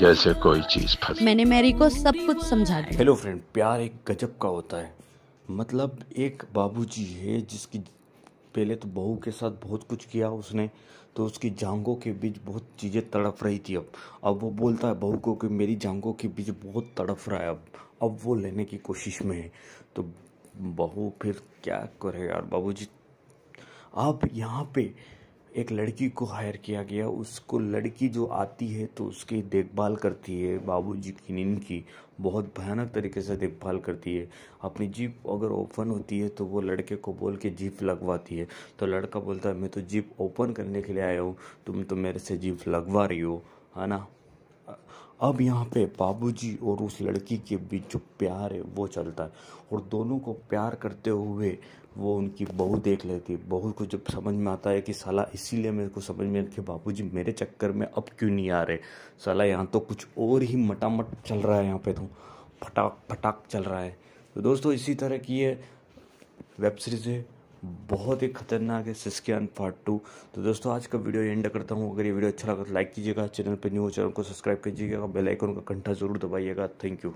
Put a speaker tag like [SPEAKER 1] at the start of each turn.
[SPEAKER 1] जैसे कोई चीज फंस मैंने मैरी को सब कुछ समझा दिया हेलो फ्रेंड प्यार एक गजब का होता है मतलब एक बाबूजी है जिसकी पहले तो बहू के साथ बहुत कुछ किया उसने तो उसकी जांघों के बीच बहुत चीज़ें तड़प रही थी अब अब वो बोलता है बहू को कि मेरी जांघों के बीच बहुत तड़प रहा है अब अब वो लेने की कोशिश में है तो बहू फिर क्या करे यार बाबूजी आप यहाँ पे एक लड़की को हायर किया गया उसको लड़की जो आती है तो उसकी देखभाल करती है बाबूजी की नींद की बहुत भयानक तरीके से देखभाल करती है अपनी जीप अगर ओपन होती है तो वो लड़के को बोल के जीप लगवाती है तो लड़का बोलता है मैं तो जीप ओपन करने के लिए आया हूँ तुम तो मेरे से जीप लगवा रही हो है ना अब यहाँ पे बाबूजी और उस लड़की के बीच जो प्यार है वो चलता है और दोनों को प्यार करते हुए वो उनकी बहू देख लेती है बहू को जब समझ में आता है कि साला इसीलिए मेरे को समझ में कि जी मेरे चक्कर में अब क्यों नहीं आ रहे साला यहाँ तो कुछ और ही मटामट चल रहा है यहाँ पे तो फटाक फटाक चल रहा है तो दोस्तों इसी तरह की ये वेब सीरीज़ है बहुत ही खतरनाक है सिस्कियान पार्ट टू तो दोस्तों आज का वीडियो एंड करता हूँ अगर ये वीडियो अच्छा लगा तो लाइक कीजिएगा चैनल पर न्यू चैनल को सब्सक्राइब कीजिएगा बेल आइकन का घंटा जरूर दबाइएगा थैंक यू